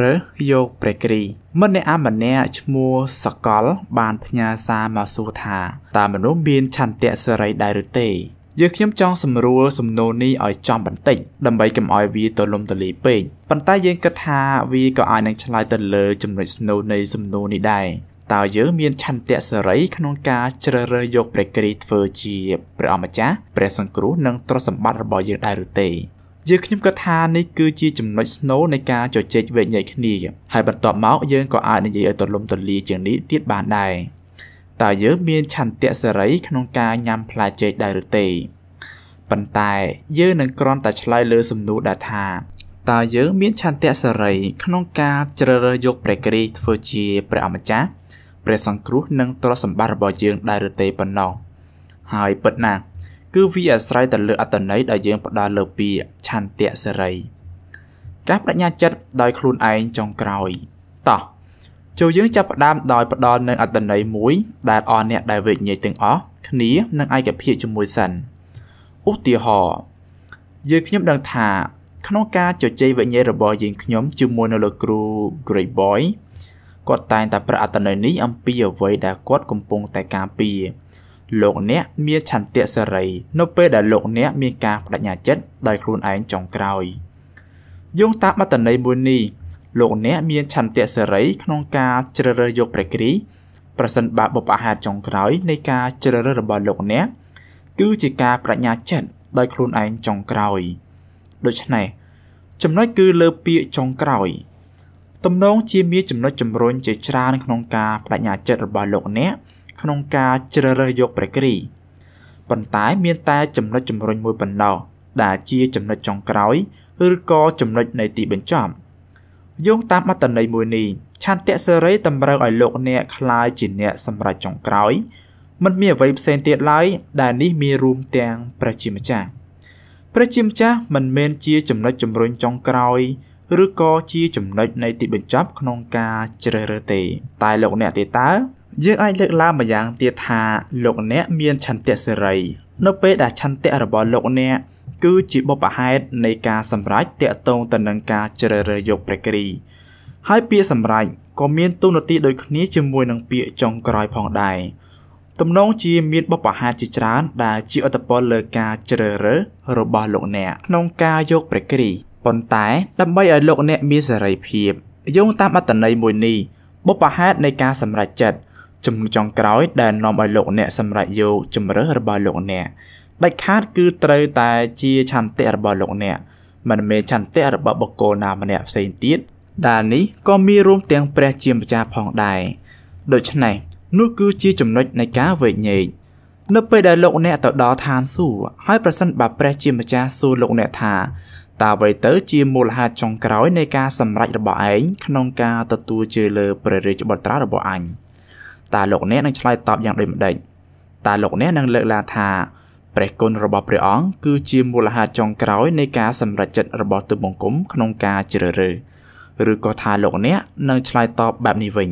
រើសយកព្រះគ្រីមិត្តអ្នកអាម្នាក់ឈ្មោះសកលបានផ្ញើសារមកសួរថាតើមនុស្សមានឆន្ទៈសេរីដែរឬទេយើងខ្ញុំចង់សម្រួលសំណួរនេះឲ្យចំបន្តិចដើម្បីកុំឲ្យវាទលំទលាយពេកប៉ុន្តែយើងគិតថាវាក៏អាចនឹងឆ្លើយទៅលើចំណុចស្នូលនៃសំណួរនេះដែរតើយើងមានឆន្ទៈសេរីក្នុងការជ្រើសរើសយកព្រះគ្រីស្ទធ្វើជាព្រះអម្ចាស់ព្រះសង្គ្រោះនិងទ្រព្យសម្បត្តិរបស់យើងដែរឬទេយើងខ្ញុំក៏ថានេះគឺជាចំណុចស្នូលនៃការជជែកវែកញែកគ្នាហើយបន្ទាប់មកយើងក៏អាចនិយាយឲ្យទលំទលាជាងនេះទៀតបានដែរតើយើងមានឆន្ទៈសេរីក្នុងការញ៉ាំផ្លែចេកដែរឬទេប៉ុន្តែយើងនឹងគ្រាន់តែឆ្លើយលើសំណួរដែលថាតើយើងមានឆន្ទៈសេរីក្នុងការជ្រើសរើសយកព្រះគ្រីស្ទធ្វើជាព្រះអម្ចាស់ព្រះសង្គ្រោះនិងទ្រព្យសម្បត្តិរបស់យើងដែរឬទេប៉ុណ្ណោះហើយពិតណាស់គឺវាអាស្រ័យទៅលើអត្តន័យដែលយើងផ្ដល់លើពាក្យឆន្ទៈសេរីការបញ្ញាចិត្តដោយខ្លួនឯងចុងក្រោយតោះចូលយើងចាប់ផ្ដើមដោយផ្ដល់នៅអត្តន័យមួយ ដែលអស់អ្នកដែលវិញ្ញាទាំងអស់គ្នានឹងឯកភាពជាមួយសិនឧទាហរណ៍យើងខ្ញុំដឹងថា ក្នុងការជជែកវិញ្ញារបស់យើងខ្ញុំជាមួយនៅលោកគ្រូ Great Boy គាត់តែងតែប្រាអត្តន័យនេះអំពីអ្វីដែល គាត់កំពុងតែការពារលោកអ្នកមានឆន្ទៈសេរីនៅពេលដែលលោកអ្នកមានការបដិញ្ញាចិត្តដោយខ្លួនឯងចុងក្រោយយោងតាមអត្តន័យមួយនេះលោកអ្នកមានឆន្ទៈសេរីក្នុងការជ្រើសរើសយកព្រះគ្រីស្ទប្រសិនបើបុព្វហេតុចុងក្រោយ នៃការជ្រើសរើសរបស់លោកអ្នក គឺជាការបញ្ញាចិត្តដោយខ្លួនឯងចុងក្រោយដូច្នេះចំណុចគឺលើពាក្យចុងក្រោយទំនងជាមានចំណុចជំរុញជាច្រើនក្នុងការបញ្ញាចិត្តរបស់លោកអ្នកក្នុងការជ្រើសរើសយកព្រះគ្រីប៉ុន្តែមានតែចំណុចចម្រុញមួយប៉ុណ្ណោះដែលជាចំណុចចុងក្រោយ ឬក៏ចំណុចនៃទីបញ្ចប់យោងតាមអត្តន័យមួយនេះឆន្ទៈសេរីតម្រូវឲ្យលោកអ្នកคลายជាអ្នកសម្រាប់ចុងក្រោយមិនមានអ្វីផ្សេងទៀតឡើយដែលនេះមានរួមទាំងព្រះជាម្ចាស់ព្រះជាម្ចាស់មិនមែនជាចំណុចជំរុញចុងក្រោយ ឬក៏ជាចំណុចនៃទីបញ្ចប់ ក្នុងការជ្រើសរើសទេ តែលោកអ្នកទេតើយើងអាចលើកឡើងម្យ៉ាងទៀតថាលោកអ្នកមានឆន្ទៈសេរីនៅពេលដែលឆន្ទៈរបស់លោកអ្នក គឺជាបុព្វហេតុនៃការសម្រេចតាក់ទងទៅនឹងការជ្រើសរើសយកព្រះគ្រីហើយពាក្យសម្រេចក៏មានទូនាទីដូចគ្នាជាមួយនឹងពាក្យចុងក្រោយផងដែរទំនងជាមានបបហាជាច្រើនដែលជាអត្តពលលើការជ្រើសរើសរបស់លោកអ្នកក្នុងការយកព្រះគ្រីប៉ុន្តែដើម្បីឲ្យលោកអ្នកមានសេរីភាពយោងតាមអត្តន័យមួយនេះបបហានៃការសម្រេចចិត្តចំណុចចុងក្រោយដែលនាំឲ្យលោកអ្នកសម្រេចយកជំរើសរបស់លោកអ្នកដាច់ខាតគឺត្រូវតែជាឆន្ទៈរបស់លោកអ្នកមិនមែនឆន្ទៈរបស់បុគ្គលណាម្នាក់ផ្សេងទៀតដែលនេះក៏មានរួមទាំងព្រះជាម្ចាស់ផងដែរដូច្នេះនោះគឺជាចំណុចនៃការវេកញែកនៅពេលដែលលោកអ្នកទៅដល់ឋានសួគ៌ហើយប្រសិនបើព្រះជាម្ចាស់សួរលោកអ្នកថាតើអ្វីទៅជាមូលហេតុចុងក្រោយនៃការសម្រេចរបស់ឯងក្នុងការទទួលជឿលើព្រះរាជបុត្រារបស់អញ។តើលោកអ្នកនឹងឆ្លើយតបយ៉ាងដូចម្តេចតើលោកអ្នកនឹងលើកឡើងថាព្រះគុណរបស់ព្រះអង្គគឺជាមូលហេតុចុងក្រោយនៃការសម្រេចចិត្តរបស់ទូបង្គំក្នុងការជ្រើសរើសឬក៏ថាលោកអ្នកនឹងឆ្លើយតបបែបនេះវិញ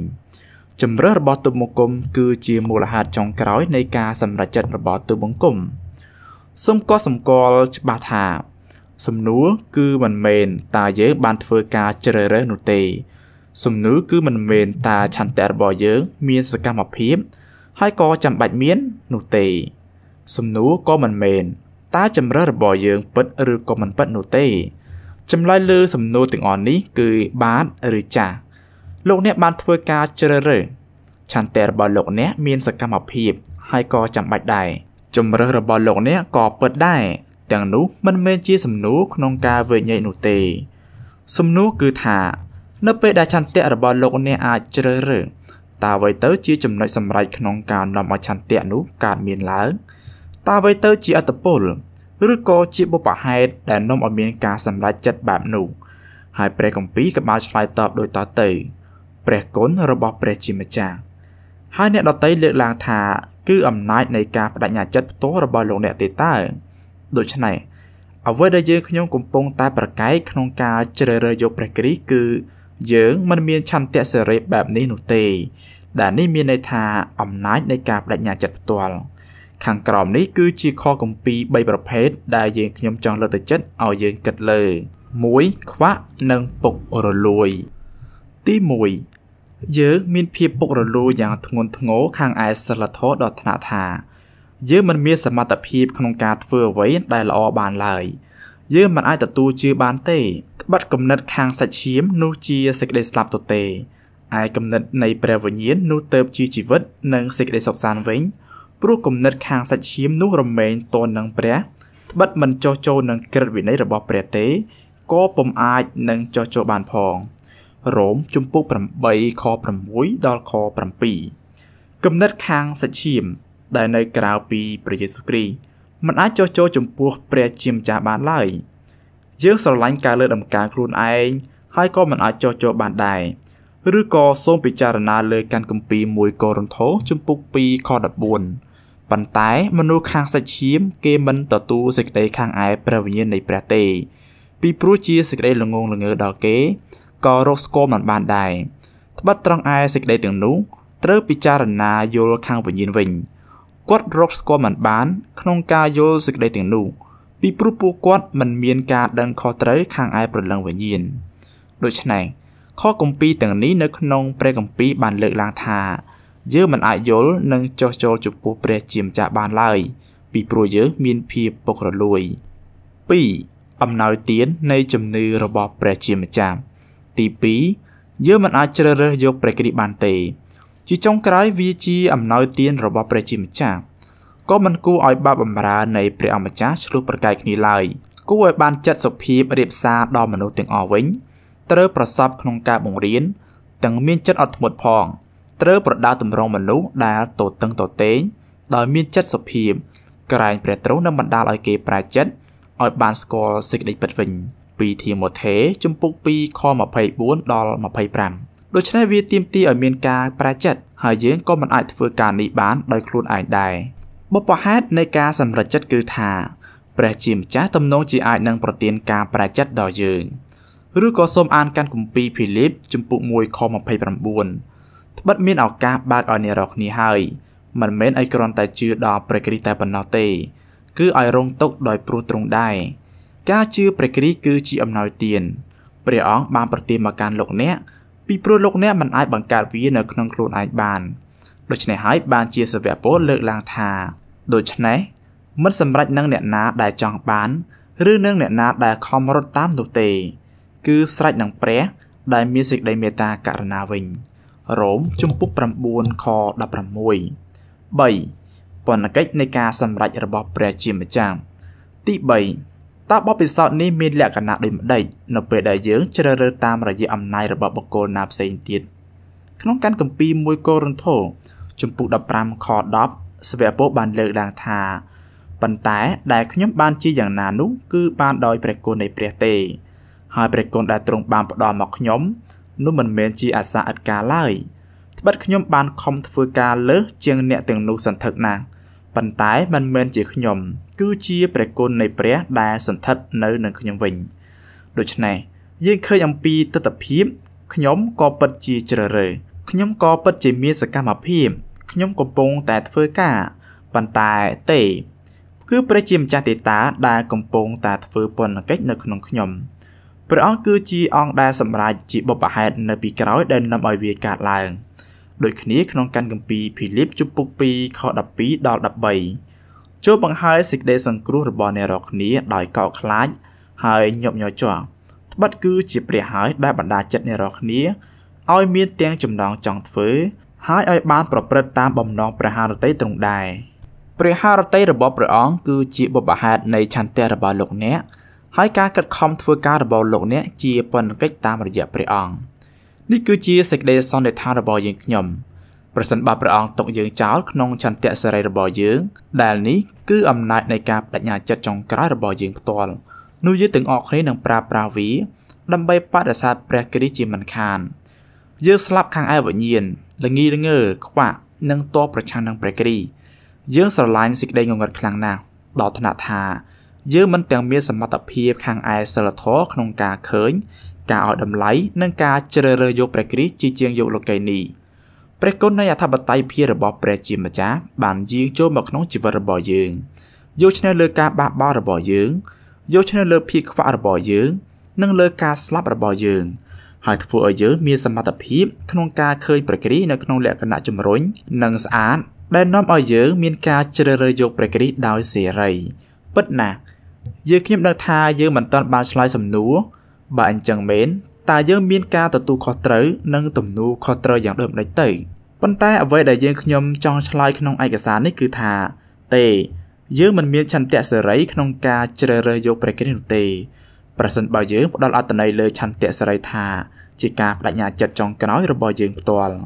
ជំរើសរបស់ទូបង្គំគឺជាមូលហេតុចុងក្រោយនៃការសម្រេចចិត្តរបស់ទូបង្គំសូមកត់សម្គាល់ច្បាស់ថាសំណួរគឺមិនមែនតើយើងបានធ្វើការជ្រើសរើសនោះទេសំណួរគឺមិនមែនតាឆន្ទៈរបស់យើង មានសកម្មភាព ហើយក៏ចាំបាច់មាននោះទេ សំណួរក៏មិនមែនតាចម្រើសរបស់យើងពិតឬក៏មិនពិតនោះទេចម្លើយលើ សំណួរទាំងអស់នេះគឺបាទឬចាស់លោកអ្នកបានធ្វើការជ្រើសរើសឆន្ទៈរបស់លោកអ្នកមានសកម្មភាព ហើយក៏ចាំបាច់ដែរជំរើសរបស់លោកអ្នកក៏ពិតដែរទាំងនោះមិនមែនជាសំណួរក្នុងការវិនិច្ឆ័យនោះទេសំណួរគឺថានៅពេលដែលឆន្ទៈរបស់លោកអ្នកអាចជ្រើសរើសតើអ្វីទៅជាចំណុចសម្រេចក្នុងការនាំឲ្យឆន្ទៈនោះកើតមានឡើងតើអ្វីទៅជាអត្តពលឬក៏ជាបុព្វហេតុដែលនាំឲ្យមានការសម្រេចចិត្តបែបនោះ ហើយព្រះគម្ពីរក៏បានឆ្លើយតបដោយតទៅ ព្រះគុណរបស់ព្រះជាម្ចាស់ហើយអ្នកដតីលើកឡើងថាគឺ អំណាចនៃការបដិញ្ញាចិត្តផ្ទាល់របស់លោកអ្នកទេតើដូច្នេះអ្វីដែលយើងខ្ញុំកំពុងតែប្រកែកក្នុងការជ្រើសរើសយកព្រះគ្រីស្ទគឺយើងមិនមាន ឆន្ទៈសេរីបែបនេះនោះទេ ដែលនេះមានន័យថាអំណាចនៃការបដិញ្ញាចិត្តផ្ទាល់ខាងក្រោមនេះគឺជាខកំពី3ប្រភេទដែលយើងខ្ញុំចង់លើកទៅចិត្តឲ្យយើងគិតលើ1ខ្វាក់និងពុករលួយទី1យើងមាន ភាពពុករលួយយ៉ាងធ្ងន់ធ្ងរខាងឯសិលធម៌ដល់ថ្នាក់ថា យើងមិនមានសមត្ថភាពក្នុងការធ្វើអ្វីដែលល្អបានឡើយ។យើងមិនអាចទទួលជឿបានទេត្បិតគំនិតខាងសាច់ឈាមនោះជាសេចក្តីស្លាប់ទៅទេឯគំនិតនៃព្រះវិញ្ញាណនោះទៅជាជីវិតនិងសេចក្តីសុខសាន្តវិញព្រោះគំនិតខាងសាច់ឈាមនោះរមែងទន់នឹងព្រះត្បិតមិនចោះចូលនឹងក្រឹតវិន័យរបស់ព្រះទេក៏ពុំអាចនឹងចោះចូលបានផងរ៉ូមជំពូក8ខ6ដល់ខ7គំនិតខាងសាច់ឈាម ដែលនៅក្រៅពីព្រះយេស៊ូវគ្រីស្ទមិនអាចចោះចូលចំពោះព្រះជាម្ចាស់បានឡើយយើងស្រឡាញ់ការលើដំកើងខ្លួនឯងហើយក៏មិនអាចចោះចូលបានដែរឬក៏សូមពិចារណាលើកាន់គម្ពីរ1កូរិនថូសជំពូក2ខ14ប៉ុន្តែ មនុស្សខាងសាច់ឈាម គេមិនទទួលសេចក្តីខាងឯព្រះវិញ្ញាណនៃព្រះទេ ពីព្រោះជាសេចក្តីល្ងងល្ងើដល់គេក៏រកស្គាល់មិនបានដែរត្បិតត្រង់ឯសេចក្តីទាំងនោះត្រូវពិចារណាយល់ខាងវិញ្ញាណវិញគាត់រកស្គាល់មិនបានក្នុងការយល់សេចក្តីទាំងនោះពីព្រោះពួកគាត់មិនមានការដឹងខុសត្រូវខាងឯប្រលឹងវិញ្ញាណដូច្នេះខគម្ពីរទាំងនេះនៅក្នុង ព្រះគម្ពីរបានលើកឡើងថា យើងមិនអាចយល់និងចោះចូលចំពោះព្រះជាម្ចាស់បានឡើយពីព្រោះយើងមានភាពពុករលួយ2អំណោយទាននៃជំនឿរបស់ព្រះជាម្ចាស់ទី2យើងមិនអាចជ្រើសរើសយកព្រះគ្រីស្ទបានទេជាចុងក្រោយវាជាអំណោយទានរបស់ព្រះជាម្ចាស់ក៏មិនគួរឲ្យបាបបំរើនៃព្រះអម្ចាស់ឆ្លុះប្រកែកគ្នាឡើយគួរឲ្យបានចិត្តសុភាពរៀបសារដល់មនុស្សទាំងអស់វិញត្រូវប្រសពក្នុងការបង្រៀនទាំងមានចិត្តអត់ធ្មត់ផងត្រូវប្រដៅតម្រង់មនុស្សដែលតូតឹងតតែងដោយមាន ចិត្តសុភាពក្រែងព្រះទ្រង់នឹងបណ្ដាលឲ្យគេប្រែចិត្តឲ្យបានស្គាល់សេចក្តីពិតវិញពីធីម៉ូថេជំពូក2ខ24ដល់25ដូច្នេះវាទាមទារឲ្យមានការប្រែចិត្តហើយយើងក៏មិនអាចធ្វើការនេះបានដោយខ្លួនឯងដែរបុព្វហេតុនៃការសម្រេចចិត្តគឺថាព្រះជាម្ចាស់ទំនងជាអាចនឹងប្រទានការប្រែចិត្តដល់យើងឬក៏សូមអានកាន់គម្ពីរភីលីបជំពូក1ខ29ត្បិតមានឱកាសបើកឲ្យអ្នករាល់គ្នាហើយមិនមែនឲ្យគ្រាន់តែជឿដល់ព្រះគ្រីស្ទតែប៉ុណ្ណោះទេ គឺឲ្យរងទុកដោយព្រោះទ្រង់ដែរការជឿព្រះគ្រីស្ទគឺជាអំណោយទានព្រះអង្គបានប្រទានមកកាន់លោកអ្នកពីព្រោះលោកអ្នកមិនអាចបង្កើតវានៅក្នុងខ្លួនឯងបានដូច្នេះហើយបានជាសាវកពលលើកឡើងថាដូច្នេះមិនសម្រេចនឹងអ្នកណាដែលចង់បានឬនឹងអ្នកណាដែលខំរត់តាមនោះទេគឺស្រេចនឹងព្រះដែលមានសេចក្តីមេត្តាករុណាវិញរ៉ូមជំពូក9ខ16 3បណ្ឌកិច្ចនៃការសម្រេចរបស់ព្រះជាម្ចាស់ទី3តើបទពិសោធន៍នេះមានលក្ខណៈដូចម្ដេចនៅពេលដែលយើងជ្រើសរើសតាមរយៈអំណាចរបស់បុគ្គលណាផ្សេងទៀតក្នុងកានកម្ពី1កូរិនថូចំពុ15ខ10ស្វៈពោបានលើកឡើងថាប៉ុន្តែ ដែលខ្ញុំបានជាយ៉ាងណានោះគឺបានដោយព្រះគុណនៃ ព្រះទេ ហើយព្រះគុណដែលទ្រង់បានផ្ដល់មកខ្ញុំនោះមិនមែនជាអាសាឥតការឡើយត្បិតខ្ញុំបានខំធ្វើការលើសជាងអ្នកទាំងនោះសន្ធឹកណាស់ប៉ុន្តែមិនមែនជាខ្ញុំ គឺជាព្រះគុណនៃព្រះដែលសន្តិដ្ឋនៅនឹងខ្ញុំវិញដូច្នេះយើងឃើញអំពីទស្សនភាពខ្ញុំក៏ពិតជាជ្រើរើខ្ញុំក៏ពិតជាមានសកម្មភាពខ្ញុំកំពុងតែធ្វើការប៉ុន្តែទេ គឺព្រះជាម្ចាស់ទេតាដែលកំពុងតែធ្វើពន្ធកិច្ចនៅក្នុងខ្ញុំព្រះអង្គគឺជាអង្គដែលសម្រេចជាបុព្វហេតុនៅពីក្រោយដែលនាំឲ្យវាកើតឡើង។ដូចគ្នាក្នុងកាន់គម្ពីរភីលីបជំពូក2ខ12ដល់13ចូលបង្ហើយសេចក្តីសង្គ្រោះរបស់អ្នករាល់គ្នាដោយកោតខ្លាចហើយញាប់ញ័រជាប់ត្បិតគឺជាព្រះហើយដែលបណ្ដាចិត្តអ្នករាល់គ្នាឲ្យមានទាំងចំណងចង់ធ្វើ ហើយឲ្យបាន ប្រព្រឹត្តតាមបំណងព្រះハរតីទ្រង់ដែរព្រះハរតីរបស់ព្រះអង្គគឺជាបុព្វហេតុនៃឆន្ទៈរបស់លោកអ្នកហើយការកិតខំធ្វើការរបស់លោកអ្នក ជាប៉ុនកិច្ចតាមរយៈព្រះអង្គនេះគឺជាសេចក្តីសន្និដ្ឋានរបស់យើងខ្ញុំប្រសិនបើព្រះអង្គຕົកយើងចោលក្នុង ចន្ទៈសេរីរបស់យើង ដែលនេះគឺ អំណាចនៃការបដិញ្ញាចិត្តចុងក្រោយរបស់យើងផ្ទាល់នោះយើងទាំងអស់គ្នានឹងប្រើប្រាស់វាដើម្បីបដិសេធព្រះគ្រីស្ទជាមិនខានយើងស្លាប់ខាងឯវិញ្ញាណល្ងីល្ងើខ្វាក់និងតបប្រឆាំងនឹងព្រះគ្រីស្ទយើង ស្រឡាញ់សេចក្តីងងឹតខ្លាំងណាស់ដល់ថ្នាក់ថាយើងមិនទាំងមានសមត្ថភាពខាងឯសិលធម៌ក្នុងការឃើញការឲ្យតម្លៃនិងការជ្រើសរើសយកព្រះគ្រីស្ទជាជាងយកលោកីនីព្រះគុណនៃអធិបតេយ្យភាពរបស់ព្រះជាម្ចាស់បានយាងចូលមកក្នុងជីវិតរបស់យើងយកឈ្នះលើការបះបោររបស់យើងយកឈ្នះលើភាពខ្វះរបស់យើង និងលើការស្លាប់របស់យើងហើយធ្វើឲ្យយើងមានសមត្ថភាពក្នុងការឃើញព្រះគ្រីស្ទនៅក្នុងលក្ខណៈជំរុញនិងស្អាតដែលនាំឲ្យយើងមានការជ្រើសរើសយកព្រះគ្រីស្ទដោយសេរី ពិតណាស់យើងខ្ញុំដឹងថាយើងមិនទាន់បានឆ្លើយសំណួរបើអញ្ចឹងមែនតើយើងមានការទទួលខុសត្រូវនិងទំនួលខុសត្រូវយ៉ាងដូចម្តេចទៅប៉ុន្តែ អ្វីដែលយើងខ្ញុំចង់ឆ្លើយក្នុងឯកសារនេះគឺថា ទេយើងមិនមានឆន្ទៈសេរី ក្នុងការជ្រើសរើសយកព្រះគ្រីស្ទនោះទេប្រសិនបើយើងផ្ដល់អត្ថន័យលើឆន្ទៈសេរីថាជាការបដិញ្ញាចិត្តចុងក្រោយរបស់យើងផ្ទាល់